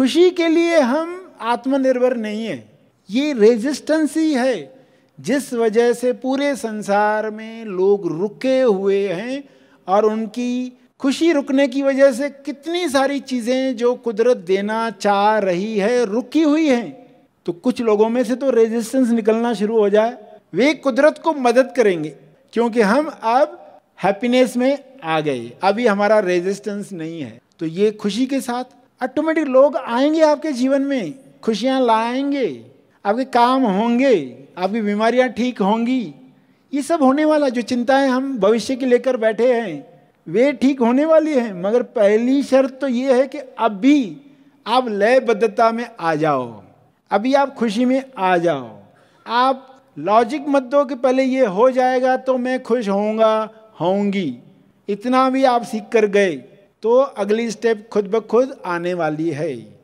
खुशी के लिए हम आत्मनिर्भर नहीं है ये रेजिस्टेंस ही है जिस वजह से पूरे संसार में लोग रुके हुए हैं और उनकी खुशी रुकने की वजह से कितनी सारी चीज़ें जो कुदरत देना चाह रही है रुकी हुई हैं तो कुछ लोगों में से तो रेजिस्टेंस निकलना शुरू हो जाए वे कुदरत को मदद करेंगे क्योंकि हम अब हैप्पीनेस में आ गए अभी हमारा रेजिस्टेंस नहीं है तो ये खुशी के साथ ऑटोमेटिक लोग आएंगे आपके जीवन में खुशियाँ लाएंगे आपके काम होंगे आपकी बीमारियाँ ठीक होंगी ये सब होने वाला जो चिंताएं हम भविष्य की लेकर बैठे हैं वे ठीक होने वाली हैं मगर पहली शर्त तो ये है कि अभी आप लयबद्धता में आ जाओ अभी आप खुशी में आ जाओ आप लॉजिक मत दो कि पहले ये हो जाएगा तो मैं खुश होऊंगा होंगी इतना भी आप सीख कर गए तो अगली स्टेप खुद ब खुद आने वाली है